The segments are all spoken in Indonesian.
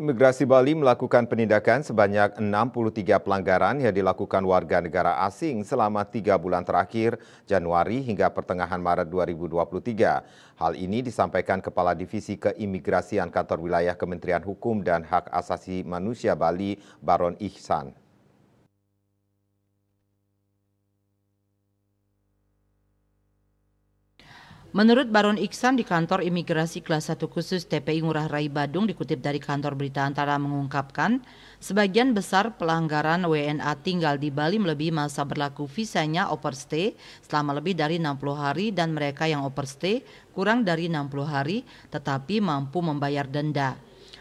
Imigrasi Bali melakukan penindakan sebanyak 63 pelanggaran yang dilakukan warga negara asing selama tiga bulan terakhir Januari hingga pertengahan Maret 2023. Hal ini disampaikan Kepala Divisi Keimigrasian Kantor Wilayah Kementerian Hukum dan Hak Asasi Manusia Bali, Baron Ihsan. Menurut Baron Iksan di kantor imigrasi kelas 1 khusus TPI Ngurah Rai Badung dikutip dari kantor berita antara mengungkapkan sebagian besar pelanggaran WNA tinggal di Bali melebihi masa berlaku visanya overstay selama lebih dari 60 hari dan mereka yang overstay kurang dari 60 hari tetapi mampu membayar denda.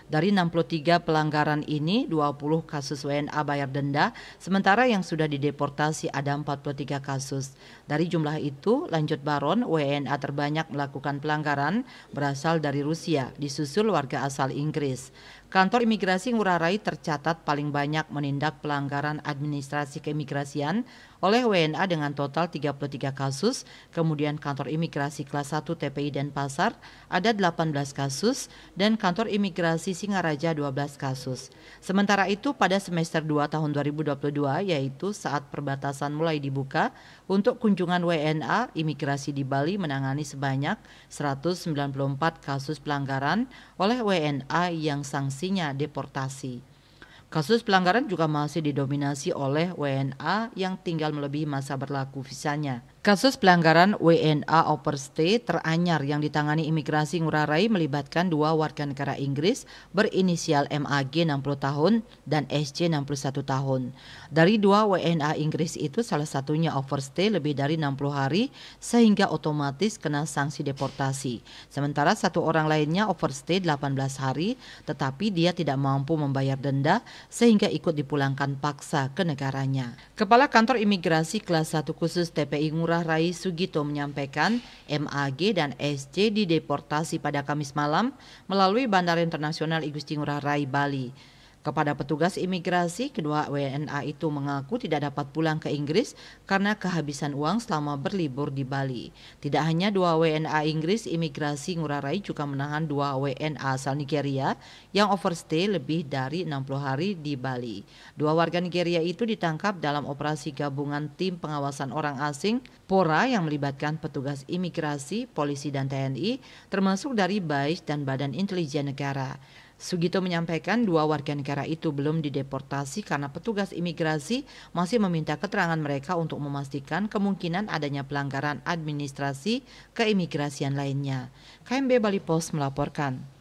Dari 63 pelanggaran ini, 20 kasus WNA bayar denda, sementara yang sudah dideportasi ada 43 kasus. Dari jumlah itu, lanjut Baron, WNA terbanyak melakukan pelanggaran berasal dari Rusia, disusul warga asal Inggris. Kantor Imigrasi Ngurah Rai tercatat paling banyak menindak pelanggaran administrasi keimigrasian oleh WNA dengan total 33 kasus, kemudian kantor imigrasi kelas 1 TPI dan Pasar ada 18 kasus, dan kantor imigrasi Singaraja 12 kasus. Sementara itu pada semester 2 tahun 2022 yaitu saat perbatasan mulai dibuka, untuk kunjungan WNA imigrasi di Bali menangani sebanyak 194 kasus pelanggaran oleh WNA yang sanksi aksinya deportasi. Kasus pelanggaran juga masih didominasi oleh WNA yang tinggal melebihi masa berlaku visanya. Kasus pelanggaran WNA overstay teranyar yang ditangani imigrasi Ngurah Rai melibatkan dua warga negara Inggris berinisial MAG 60 tahun dan SC 61 tahun. Dari dua WNA Inggris itu salah satunya overstay lebih dari 60 hari sehingga otomatis kena sanksi deportasi. Sementara satu orang lainnya overstay 18 hari tetapi dia tidak mampu membayar denda sehingga ikut dipulangkan paksa ke negaranya. Kepala Kantor Imigrasi Kelas 1 Khusus TPI Ngurah Daerah Rai Sugito menyampaikan MAG dan SC dideportasi pada Kamis malam melalui Bandara Internasional Igusti Ngurah Rai, Bali. Kepada petugas imigrasi, kedua WNA itu mengaku tidak dapat pulang ke Inggris karena kehabisan uang selama berlibur di Bali. Tidak hanya dua WNA Inggris, imigrasi Ngurah Rai juga menahan dua WNA asal Nigeria yang overstay lebih dari 60 hari di Bali. Dua warga Nigeria itu ditangkap dalam operasi gabungan tim pengawasan orang asing PORA yang melibatkan petugas imigrasi, polisi, dan TNI termasuk dari BAIS dan Badan Intelijen Negara. Sugito menyampaikan dua warga negara itu belum dideportasi karena petugas imigrasi masih meminta keterangan mereka untuk memastikan kemungkinan adanya pelanggaran administrasi keimigrasian lainnya. KMB Bali Post melaporkan.